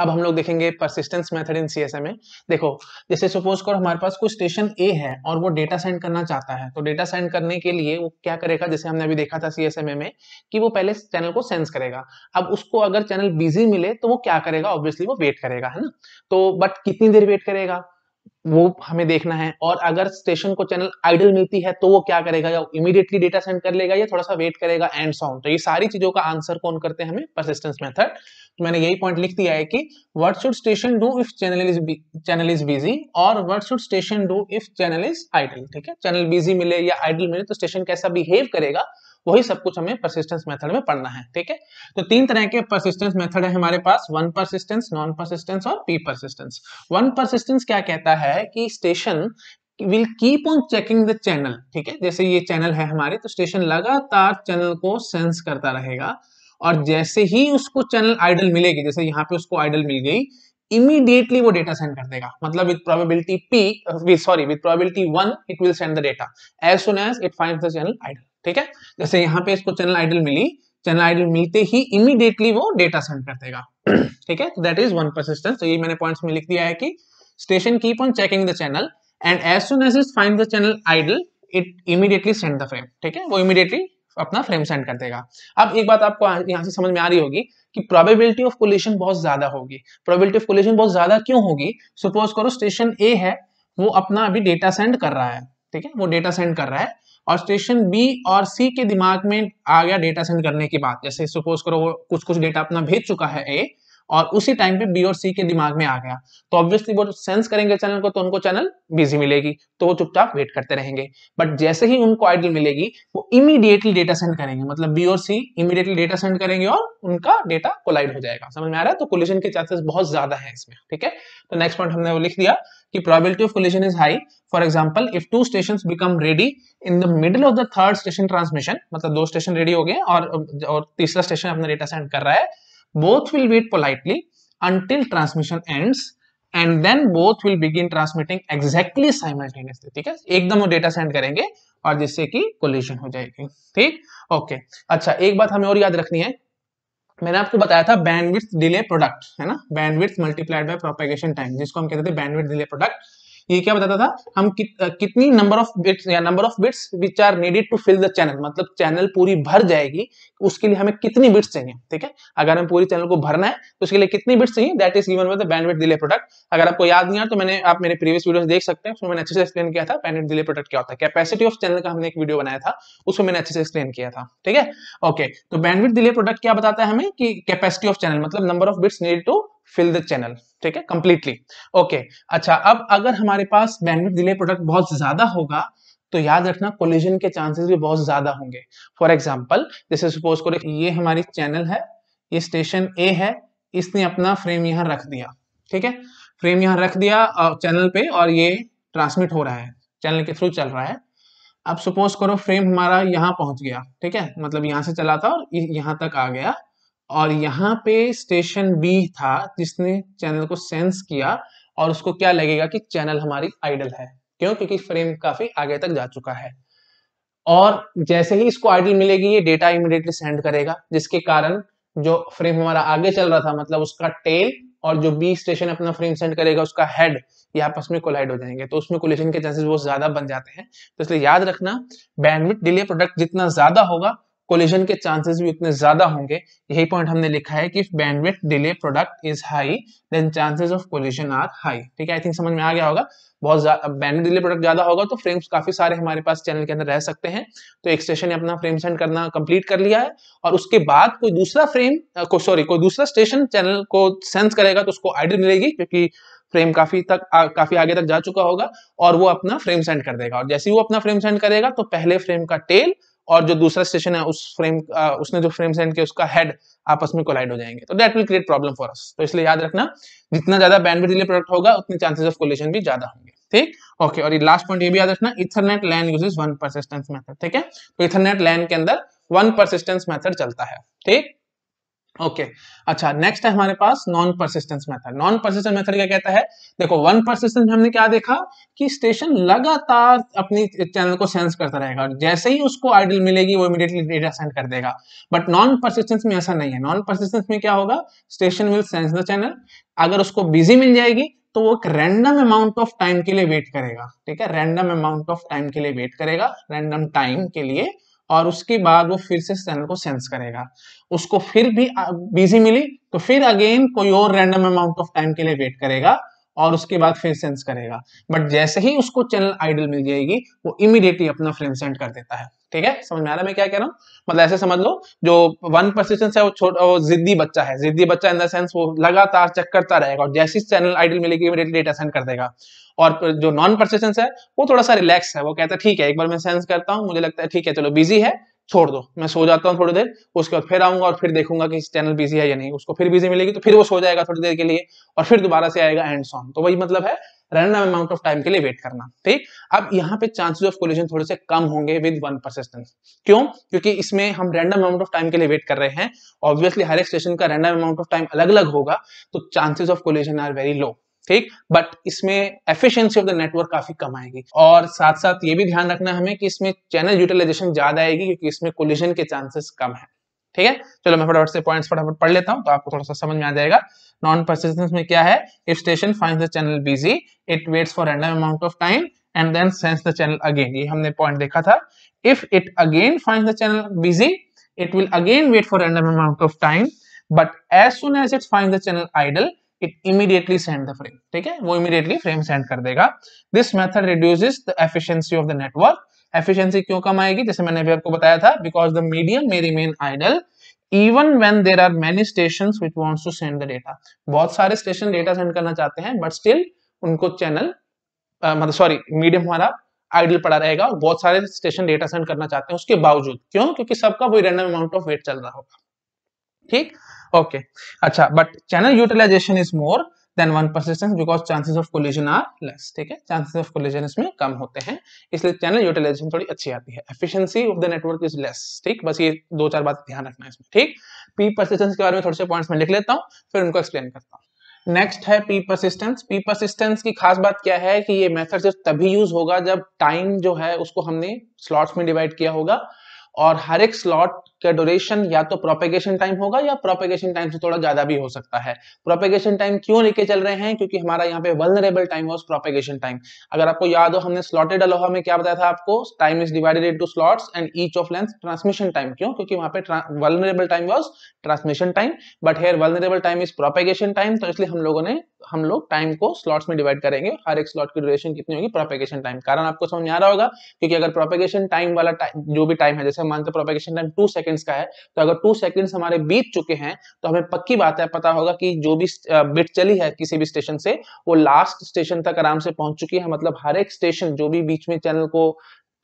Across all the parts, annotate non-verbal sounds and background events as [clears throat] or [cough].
अब हम लोग देखेंगे परसिस्टेंस मेथड इन सी में देखो जैसे सपोज करो हमारे पास कुछ स्टेशन ए है और वो डेटा सेंड करना चाहता है तो डेटा सेंड करने के लिए वो क्या करेगा जैसे हमने अभी देखा था सी में कि वो पहले चैनल को सेंस करेगा अब उसको अगर चैनल बिजी मिले तो वो क्या करेगा ऑब्वियसली वो वेट करेगा है ना तो बट कितनी देर वेट करेगा वो हमें देखना है और अगर स्टेशन को चैनल आइडल मिलती है तो वो क्या करेगा या इमीडिएटली डेटा सेंड कर लेगा या थोड़ा सा वेट करेगा एंड साउंड तो ये सारी चीजों का आंसर कौन करते हैं हमें परसिस्टेंस मेथड तो मैंने यही पॉइंट लिख दिया है कि what should station do if channel is channel is busy और what should station do if channel is idle ठीक है चैनल बिजी मिले या आइडल मिले तो स्टेशन कैसा बिहेव करेगा वही सब कुछ हमें परसिस्टेंस मेथड में पढ़ना है ठीक है तो तीन तरह के परसिस्टेंस मेथड है हमारे पास वन परसिस्टेंस नॉन परसिस्टेंस और पी परसिस्टेंस वन परसिस्टेंस क्या कहता है कि station will keep on checking the channel ठीक है जैसे ये चैनल है हमारे तो स्टेशन लगातार चैनल को सेंस करता रहेगा और जैसे ही उसको चैनल आइडल मिलेगी जैसे यहाँ पे उसको आइडल मिल गई इमीडिएटली वो डेटा सेंड कर देगा मतलब with probability P sorry with probability one it will send the data as soon as it find the channel idle ठीक है जैसे यहाँ पे इसको चैनल आइडल मिली चैनल आइडल मिलते ही इमीडिएटली वो डेटा सेंड कर देगा [clears throat] ठीक है दैट इज वन परसिस्टेंस तो ये मैंने पॉइंट्स में लिख दिया है कि station keep on checking the channel and as soon as is find the channel idle it immediately send the frame ठीक है वो इमीडिएटली अपना फ्रेम सेंड कर देगा अब एक बात आपको यहाँ से समझ में आ रही होगी कि प्रोबेबिलिटी ऑफ कोलेशन बहुत ज्यादा होगी प्रोबेबिलिटी ऑफ कोलेशन बहुत ज्यादा क्यों होगी सपोज करो स्टेशन ए है वो अपना अभी डेटा सेंड कर रहा है ठीक है वो डेटा सेंड कर रहा है और स्टेशन बी और सी के दिमाग में आ गया डेटा सेंड करने की बात जैसे सपोज करो वो कुछ कुछ डेटा अपना भेज चुका है ए और उसी टाइम पे बी और सी के दिमाग में आ गया तो ऑब्वियसली वो सेंस करेंगे चैनल को तो उनको चैनल बिजी मिलेगी तो वो चुपचाप वेट करते रहेंगे बट जैसे ही उनको आइडल मिलेगी वो इमीडिएटली डेटा सेंड करेंगे मतलब बी और सी इमीडिएटली डेटा सेंड करेंगे और उनका डेटा कोलाइड हो जाएगा समझ में आ रहा है तो कोलिशन के चांसेस बहुत ज्यादा है इसमें ठीक है तो नेक्स्ट पॉइंट हमने वो लिख दिया कि probability of collision is high for example if two station become ready in the middle of the third station transmission मतलब दो स्टेशन रेडी हो गए और, और तीसरा स्टेशन अपना डेटा सेंड कर रहा है both will wait politely until transmission ends and then both will begin transmitting exactly simultaneously ठीक है एकदम वो डेटा सेंड करेंगे और जिससे कि कोलिजन हो जाएगी ठीक ओके अच्छा एक बात हमें और याद रखनी है मैंने आपको बताया था बैंडविड्थ डिले प्रोडक्ट है ना bandwidth multiplied by propagation time जिसको हम कहते थे बैंडविड्थ डिले प्रोडक्ट ये क्या बताता था हम कि, कितनी नंबर ऑफ बिट्स या number of bits which are needed to fill the channel मतलब चैनल पूरी भर जाएगी उसके लिए हमें कितनी बिट्स चाहिए ठीक है अगर हमें पूरी चैनल को भरना है तो उसके लिए कितनी बिट्स चाहिए that is given by the bandwidth delay product अगर आपको याद नहीं आया तो मैंने आप मेरे प्रीवियस वीडियोस देख सकते हैं उसमें मैंने अच्छे से एक्सप्लेन किया था बैंडविड्थ डिले प्रोडक्ट क्या होता है कैपेसिटी ऑफ चैनल का हमने एक वीडियो बनाया था उसमें मैंने अच्छे से एक्सप्लेन किया था ठीक है ओके तो बैंडविड्थ डिले प्रोडक्ट क्या बताता है हमें कि कैपेसिटी ऑफ चैनल मतलब number of bits needed to fill the channel ठीक है कंप्लीटली ओके अच्छा अब अगर हमारे पास बैंडविड्थ डिले प्रोडक्ट बहुत ज्यादा होगा तो याद रखना कोलिजन के चांसेस भी बहुत ज्यादा होंगे फॉर एग्जाम्पल जैसे सपोज करो ये हमारी चैनल है ये स्टेशन ए है इसने अपना फ्रेम यहाँ रख दिया ठीक है फ्रेम यहाँ रख दिया चैनल पे और ये ट्रांसमिट हो रहा है चैनल के थ्रू चल रहा है अब सपोज करो फ्रेम हमारा यहाँ पहुंच गया ठीक है मतलब यहाँ से चला था और यहाँ तक आ गया और यहाँ पे स्टेशन बी था जिसने चैनल को सेंस किया और उसको क्या लगेगा कि चैनल हमारी आइडल है क्यों क्योंकि फ्रेम काफी आगे तक जा चुका है और जैसे ही इसको आइडल मिलेगी ये डेटा इमिडिएटली सेंड करेगा जिसके कारण जो फ्रेम हमारा आगे चल रहा था मतलब उसका टेल और जो बी स्टेशन अपना फ्रेम सेंड करेगा उसका हेड ये आपस में कोलाइड हो जाएंगे तो उसमें कोलेशन के चांसेस बहुत ज्यादा बन जाते हैं तो इसलिए याद रखना बैंडविथ डिले प्रोडक्ट जितना ज्यादा होगा कोलिजन के चांसेस भी उतने ज्यादा होंगे यही पॉइंट हमने लिखा है कि bandwidth delay product is high then chances of collision are high ठीक है आई थिंक समझ में आ गया होगा बहुत बैंडविथ डिले प्रोडक्ट ज्यादा होगा तो फ्रेम्स काफी सारे हमारे पास चैनल के अंदर रह सकते हैं तो एक स्टेशन ने अपना फ्रेम सेंड करना कंप्लीट कर लिया है और उसके बाद कोई दूसरा फ्रेम को सॉरी कोई दूसरा स्टेशन चैनल को सेंस करेगा तो उसको आइडल मिलेगी क्योंकि फ्रेम काफी तक आ, काफी आगे तक जा चुका होगा और वो अपना फ्रेम सेंड कर देगा और जैसे ही वो अपना फ्रेम सेंड करेगा तो पहले फ्रेम का टेल और जो दूसरा स्टेशन है उस फ्रेम उसने जो फ्रेम सेंड किया उसका हेड आपस में कोलाइड हो जाएंगे तो that will create problem for us तो इसलिए याद रखना जितना ज्यादा बैंडविड्थ रिले प्रोडक्ट होगा उतने चांसेस ऑफ कोलिशन भी ज्यादा होंगे ठीक ओके और ये लास्ट पॉइंट ये भी याद रखना ethernet LAN uses one persistence method ठीक है तो इथरनेट लैन के अंदर वन परसिस्टेंस मेथड चलता है ठीक ओके okay. अच्छा नेक्स्ट है हमारे पास non persistence method non persistence method क्या कहता है देखो वन परसिस्टेंस में हमने क्या देखा कि स्टेशन लगातार अपनी चैनल को सेंस करता रहेगा और जैसे ही उसको आइडल मिलेगी वो इमीडिएटली डेटा सेंड कर देगा बट नॉन परसिस्टेंस में ऐसा नहीं है नॉन परसिस्टेंस में क्या होगा station will sense the channel अगर उसको बिजी मिल जाएगी तो वो एक रैंडम अमाउंट ऑफ टाइम के लिए वेट करेगा ठीक है रैंडम अमाउंट ऑफ टाइम के लिए वेट करेगा रैंडम टाइम के लिए और उसके बाद वो फिर से चैनल को सेंस करेगा उसको फिर भी बिजी मिली तो फिर अगेन कोई और रैंडम अमाउंट ऑफ टाइम के लिए वेट करेगा और उसके बाद फिर सेंस करेगा बट जैसे ही उसको चैनल आइडल मिल जाएगी वो इमिडिएटली अपना फ्रेम सेंड कर देता है ठीक है समझ में आ रहा है मैं क्या कह रहा हूँ मतलब ऐसे समझ लो जो वन परसिस्टेंस है वो छोटा वो जिद्दी बच्चा है जिद्दी बच्चा इन द सेंस वो लगातार चेक करता रहेगा और जैसी चैनल आइडियल मिलेगी इमीडिएटली डेटा सेंड कर देगा और जो नॉन परसिस्टेंस है वो थोड़ा सा रिलैक्स है वो कहता है ठीक है एक बार मैं सेंस करता हूँ मुझे लगता है ठीक है चलो बिजी है छोड़ दो मैं सो जाता हूँ थोड़ी देर उसके बाद फिर आऊंगा और फिर देखूंगा कि चैनल बिजी है या नहीं उसको फिर बिजी मिलेगी तो फिर वो सो जाएगा थोड़ी देर के लिए और फिर दोबारा से आएगा एंड सॉन्ग तो वही मतलब है रैंडम अमाउंट ऑफ टाइम के लिए वेट करना ठीक अब यहाँ पे चांसेस ऑफ कोलिजन थोड़े से कम होंगे विद वन परसिस्टेंस क्यों क्योंकि इसमें हम रैंडम अमाउंट ऑफ टाइम के लिए वेट कर रहे हैं ऑब्वियसली हर एक स्टेशन का रैंडम अमाउंट ऑफ टाइम अलग अलग होगा तो chances of collision are very low ठीक बट इसमें एफिशिएंसी ऑफ द नेटवर्क काफी कम आएगी और साथ साथ ये भी ध्यान रखना हमें कि इसमें चैनल यूटिलाइजेशन ज्यादा आएगी क्योंकि इसमें कोलिजन के चांसेस कम है ठीक है चलो मैं फटाफट से पॉइंट्स फटाफट पढ़ लेता हूँ तो आपको थोड़ा सा समझ में आ जाएगा नॉन परसिस्टेंस में क्या है if station find the channel busy it waits for random amount of time and then sense the channel again ये हमने पॉइंट देखा था if it again find the channel busy it will again wait for random amount of time but as soon as it finds the channel idle it immediately send the frame ठीक है वो immediately frame send कर देगा this method reduces the efficiency of the network efficiency क्यों कम आएगी जैसे मैंने अभी आपको बताया था because the medium may remain idle even when there are many station which wants to send the data बहुत सारे स्टेशन डेटा सेंड करना चाहते हैं बट स्टिल उनको चैनल मतलब सॉरी मीडियम हमारा आइडल पड़ा रहेगा और बहुत सारे स्टेशन डेटा सेंड करना चाहते हैं उसके बावजूद क्यों क्योंकि सबका वही रैंडम अमाउंट ऑफ वेट चल रहा होगा ठीक ओके अच्छा but channel utilization is more than one persistence because chances of collision are less ठीक है चांसेस ऑफ कोलिजन इसमें कम होते हैं इसलिए चैनल यूटिलाइजेशन थोड़ी अच्छी आती है efficiency of the network is less ठीक बस ये दो चार बात ध्यान रखना है इसमें ठीक पी परसिस्टेंस के बारे में थोड़े से पॉइंट्स में लिख लेता हूँ फिर उनको एक्सप्लेन करता हूँ नेक्स्ट है पी परसिस्टेंस पी परसिस्टेंस की खास बात क्या है कि ये मेथड सिर्फ तभी यूज होगा जब टाइम जो है उसको हमने स्लॉट्स में डिवाइड किया होगा और हर एक स्लॉट का ड्यूरेशन या तो प्रोपेगेशन टाइम होगा या प्रोपेगेशन टाइम से थोड़ा ज्यादा भी हो सकता है प्रोपेगेशन टाइम क्यों लेके चल रहे हैं क्योंकि हमारा यहाँ पे vulnerable time was propagation time अगर आपको याद हो हमने स्लॉटेड अलोहा में क्या बताया था आपको time is divided to slots and each of length transmission time क्यों क्योंकि वहां पे vulnerable time was transmission time but here vulnerable time is propagation time तो इसलिए हम लोगों ने हम लोग टाइम को स्लॉट्स में डिवाइड करेंगे हर एक स्लॉट की ड्यूरेशन कितनी होगी प्रोपेगेशन टाइम कारण आपको समझ में आ रहा होगा क्योंकि अगर प्रोपेगेशन टाइम वाला जो भी टाइम है जैसे मानते propagation time two second seconds का है तो अगर टू सेकेंड्स हमारे बीत चुके हैं तो हमें पक्की बात है पता होगा कि जो भी बिट चली है किसी भी स्टेशन से वो लास्ट स्टेशन तक आराम से पहुंच चुकी है मतलब हर एक स्टेशन जो भी बीच में चैनल को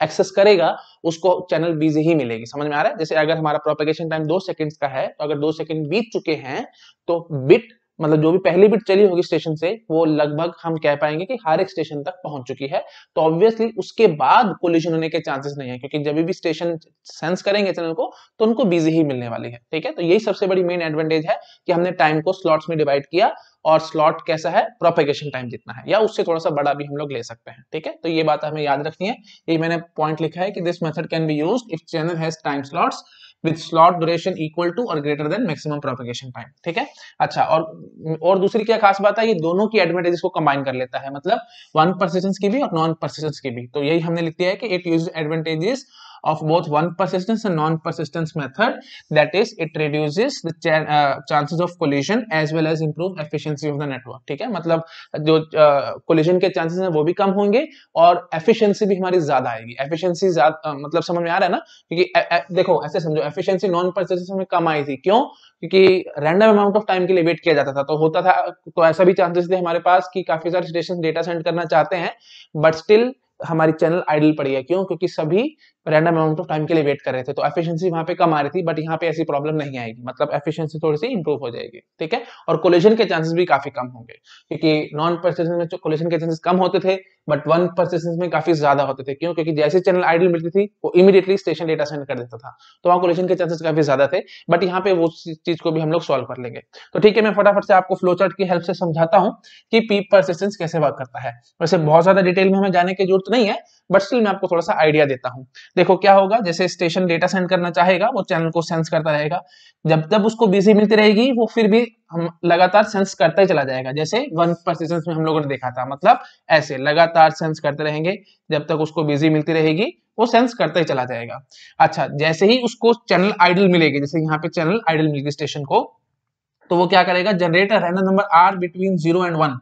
एक्सेस करेगा उसको चैनल बीजे ही मिलेगी समझ में आ रहा है जैसे अगर हमारा प्रोपेगेशन टाइम दो सेकंड्स का है तो अगर दो सेकंड बीत चुके हैं तो बिट मतलब जो भी पहली बिट चली होगी स्टेशन से वो लगभग हम कह पाएंगे कि हर एक स्टेशन तक पहुंच चुकी है तो ऑब्वियसली उसके बाद कोलिशन होने के चांसेस नहीं है क्योंकि जब भी स्टेशन सेंस करेंगे चैनल को तो उनको बिजी ही मिलने वाली है ठीक है तो यही सबसे बड़ी मेन एडवांटेज है कि हमने टाइम को स्लॉट्स में डिवाइड किया और स्लॉट कैसा है प्रोपेगेशन टाइम जितना है या उससे थोड़ा सा बड़ा भी हम लोग ले सकते हैं ठीक है तो ये बात हमें याद रखनी है ये मैंने पॉइंट लिखा है कि this method can be use if channel has time slots with slot duration equal to और greater than maximum propagation time ठीक है अच्छा और और दूसरी क्या खास बात है ये दोनों की एडवांटेजेस को कंबाइन कर लेता है मतलब वन परसिस्टेंस की भी और नॉन परसिस्टेंस की भी तो यही हमने लिख दिया है कि it use advantages of both one persistence and non-persistence method that is it reduces the ch uh, chances of collision as well as improve efficiency of the network theek hai matlab jo uh, collision ke chances हैं wo bhi kam honge aur efficiency bhi hamari zyada aayegi efficiency zyada uh, matlab samajh mein aa raha hai na kyunki dekho aise samjho efficiency non-persistence mein kam आई थी क्यों क्योंकि random amount of time के लिए wait किया जाता था तो होता था तो ऐसा भी चांसेस थे हमारे पास कि काफी सारे स्टेशन डेटा सेंड करना चाहते हैं बट स्टिल हमारी चैनल आइडल पड़ी है क्यों क्योंकि सभी रैंडम अमाउंट ऑफ टाइम के लिए वेट कर रहे थे तो एफिशिएंसी वहां पे कम आ रही थी बट यहाँ पे ऐसी प्रॉब्लम नहीं आएगी मतलब एफिशिएंसी थोड़ी सी इंप्रूव हो जाएगी ठीक है और कोलेशन के चांसेस भी काफी कम होंगे क्योंकि नॉन परसेंस में कोलेशन के चांसेस कम होते थे बट वन परसेंस में काफी ज्यादा होते थे क्यों क्योंकि जैसे चैनल आइडल मिलती थी वो इमीडिएटली स्टेशन डेटा सेंड कर देता था तो वहाँ कोलेशन के चांसेस काफी ज्यादा थे बट यहाँ पे वो चीज को भी हम लोग सोल्व कर लेंगे तो ठीक है मैं फटाफट से आपको फ्लो चार्ट की हेल्प से समझाता हूँ कि पी परसेंस कैसे वर्क करता है वैसे बहुत ज्यादा डिटेल में हमें जाने की जरूरत नहीं है बट स्टिल मैं आपको थोड़ा सा आइडिया देता हूँ देखो क्या होगा जैसे स्टेशन डेटा सेंड करना चाहेगा वो चैनल को सेंस करता रहेगा जब तक उसको बिजी मिलती रहेगी वो फिर भी हम लगातार सेंस करता ही चला जाएगा जैसे वन परसेंस में हम लोगों ने देखा था मतलब ऐसे लगातार सेंस करते रहेंगे जब तक उसको बिजी मिलती रहेगी वो सेंस करता ही चला जाएगा अच्छा जैसे ही उसको चैनल आइडल मिलेगी जैसे यहाँ पे चैनल आइडल मिलेगी स्टेशन को तो वो क्या करेगा generate a random number R between zero and one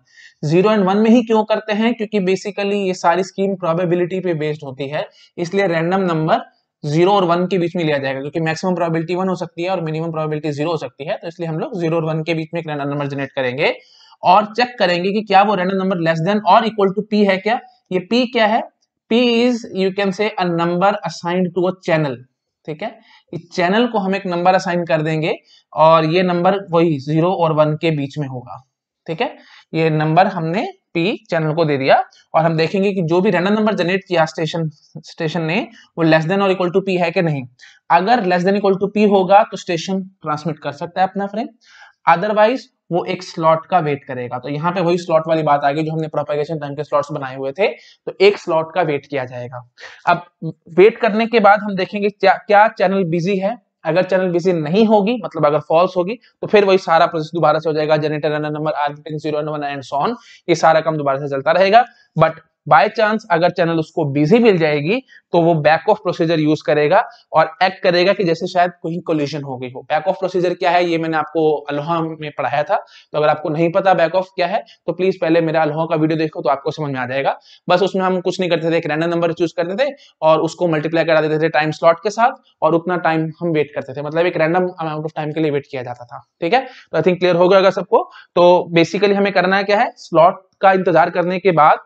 zero and one में ही क्यों करते हैं क्योंकि बेसिकली ये सारी स्कीम प्रोबेबिलिटी पे बेस्ड होती है इसलिए रैंडम नंबर जीरो और वन के बीच में लिया जाएगा क्योंकि मैक्सिमम प्रोबेबिलिटी वन हो सकती है और मिनिमम प्रोबेबिलिटी जीरो हो सकती है तो इसलिए हम लोग जीरो और वन के बीच में एक रैंडम नंबर जनरेट करेंगे और चेक करेंगे कि क्या वो रैंडम नंबर लेस देन और इक्वल टू पी है क्या ये पी क्या है P is you can say number assigned to a channel ठीक है इस चैनल को हम एक नंबर असाइन कर देंगे और ये नंबर वही जीरो और वन के बीच में होगा ठीक है ये नंबर हमने पी चैनल को दे दिया और हम देखेंगे कि जो भी रैंडम नंबर जनरेट किया स्टेशन स्टेशन ने वो लेस देन और इक्वल टू पी है कि नहीं अगर less than equal to P होगा तो स्टेशन ट्रांसमिट कर सकता है अपना फ्रेम अदरवाइज वो एक स्लॉट का वेट करेगा तो यहाँ पे वही स्लॉट वाली बात आ गई जो हमने प्रोपेगेशन टाइम के स्लॉट्स बनाए हुए थे तो एक स्लॉट का वेट किया जाएगा अब वेट करने के बाद हम देखेंगे क्या क्या चैनल बिजी है अगर चैनल बिजी नहीं होगी मतलब अगर फॉल्स होगी तो फिर वही सारा प्रोसेस दोबारा से हो जाएगा जनरेटर नंबर आर्किटेक्ट जीरो नंबर एंड सोन ये सारा काम दोबारा से चलता रहेगा बट बाय चांस अगर चैनल उसको बिजी मिल जाएगी तो वो बैक ऑफ प्रोसीजर यूज करेगा और एक्ट करेगा कि जैसे शायद कोई कोल्यूशन हो गई हो बैक ऑफ प्रोसीजर क्या है ये मैंने आपको अलोहा में पढ़ाया था तो अगर आपको नहीं पता बैक ऑफ क्या है तो प्लीज पहले मेरा अलोहा का वीडियो देखो तो आपको समझ में आ जाएगा बस उसमें हम कुछ नहीं करते थे एक रैंडम नंबर चूज करते थे और उसको मल्टीप्लाई करा देते थे टाइम स्लॉट के साथ और उतना टाइम हम वेट करते थे मतलब एक रैंडम अमाउंट ऑफ टाइम के लिए वेट किया जाता था ठीक है तो आई थिंक क्लियर हो गया सबको तो बेसिकली हमें करना है क्या है स्लॉट का इंतजार करने के बाद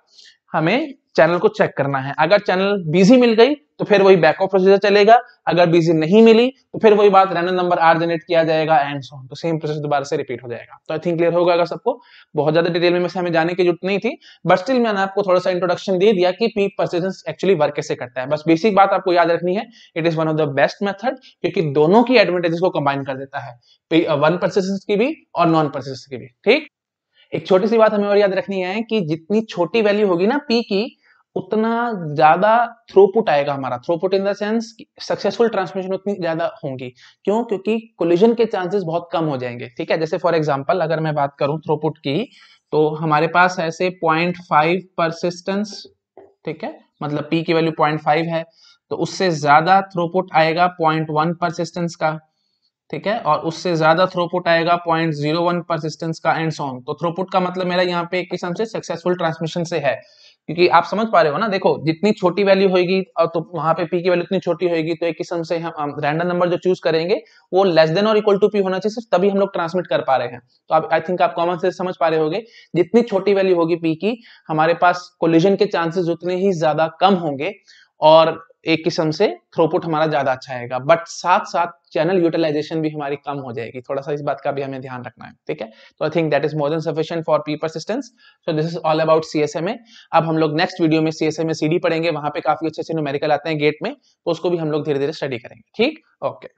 हमें चैनल को चेक करना है अगर चैनल बिजी मिल गई तो फिर वही बैकअप प्रोसीजर चलेगा अगर बिजी नहीं मिली तो फिर वही बात रैंडम नंबर आर जनरेट किया जाएगा एंड सो तो सेम प्रोसेस दोबारा से रिपीट हो जाएगा तो आई थिंक क्लियर होगा अगर सबको बहुत ज्यादा डिटेल में हमें जाने की जरूरत नहीं थी बट स्टिल मैंने आपको थोड़ा सा इंट्रोडक्शन दे दिया कि पी परसेजेंस एक्चुअली वर्क कैसे करता है बस बेसिक बात आपको याद रखनी है it is one of the best method क्योंकि दोनों की एडवांटेजेस को कंबाइन कर देता है वन प्रोसेस uh, की भी और नॉन प्रोसेस की भी ठीक एक छोटी सी बात हमें और याद रखनी है कि जितनी छोटी वैल्यू होगी ना पी की उतना ज्यादा थ्रोपुट आएगा हमारा throughput in the sense successful transmission उतनी ज्यादा होंगी क्यों क्योंकि कोलिजन के चांसेस बहुत कम हो जाएंगे ठीक है जैसे फॉर एग्जाम्पल अगर मैं बात करूं थ्रोपुट की तो हमारे पास ऐसे पॉइंट फाइव परसिस्टेंस ठीक है मतलब पी की वैल्यू पॉइंट फाइव है तो उससे ज्यादा थ्रोपुट आएगा पॉइंट वन परसिस्टेंस का ठीक है और उससे ज्यादा थ्रोपुट आएगा पॉइंट जीरो वन परसिस्टेंस का एंड सॉन्ग तो थ्रोपुट का मतलब मेरा यहाँ पे एक किस्म से सक्सेसफुल ट्रांसमिशन से है क्योंकि आप समझ पा रहे हो ना देखो जितनी छोटी वैल्यू होगी और तो वहां पे पी की वैल्यू इतनी छोटी होगी तो एक किस्म से हम रैंडम नंबर जो चूज करेंगे वो लेस देन और इक्वल टू पी होना चाहिए सिर्फ तभी हम लोग ट्रांसमिट कर पा रहे हैं तो आप आई थिंक आप कॉमन से समझ पा रहे होंगे जितनी छोटी वैल्यू होगी पी की हमारे पास कोलिजन के चांसेस उतने ही ज्यादा कम होंगे और एक किस्म से थ्रोपुट हमारा ज्यादा अच्छा आएगा बट साथ साथ चैनल यूटिलाइजेशन भी हमारी कम हो जाएगी थोड़ा सा इस बात का भी हमें ध्यान रखना है ठीक है तो I think that is more than sufficient for P persistence so this is all about C S M A अब हम लोग नेक्स्ट वीडियो में C S M A C D पढ़ेंगे वहां पे काफी अच्छे अच्छे न्यूमेरिकल आते हैं गेट में तो उसको भी हम लोग धीरे धीरे स्टडी करेंगे ठीक ओके okay.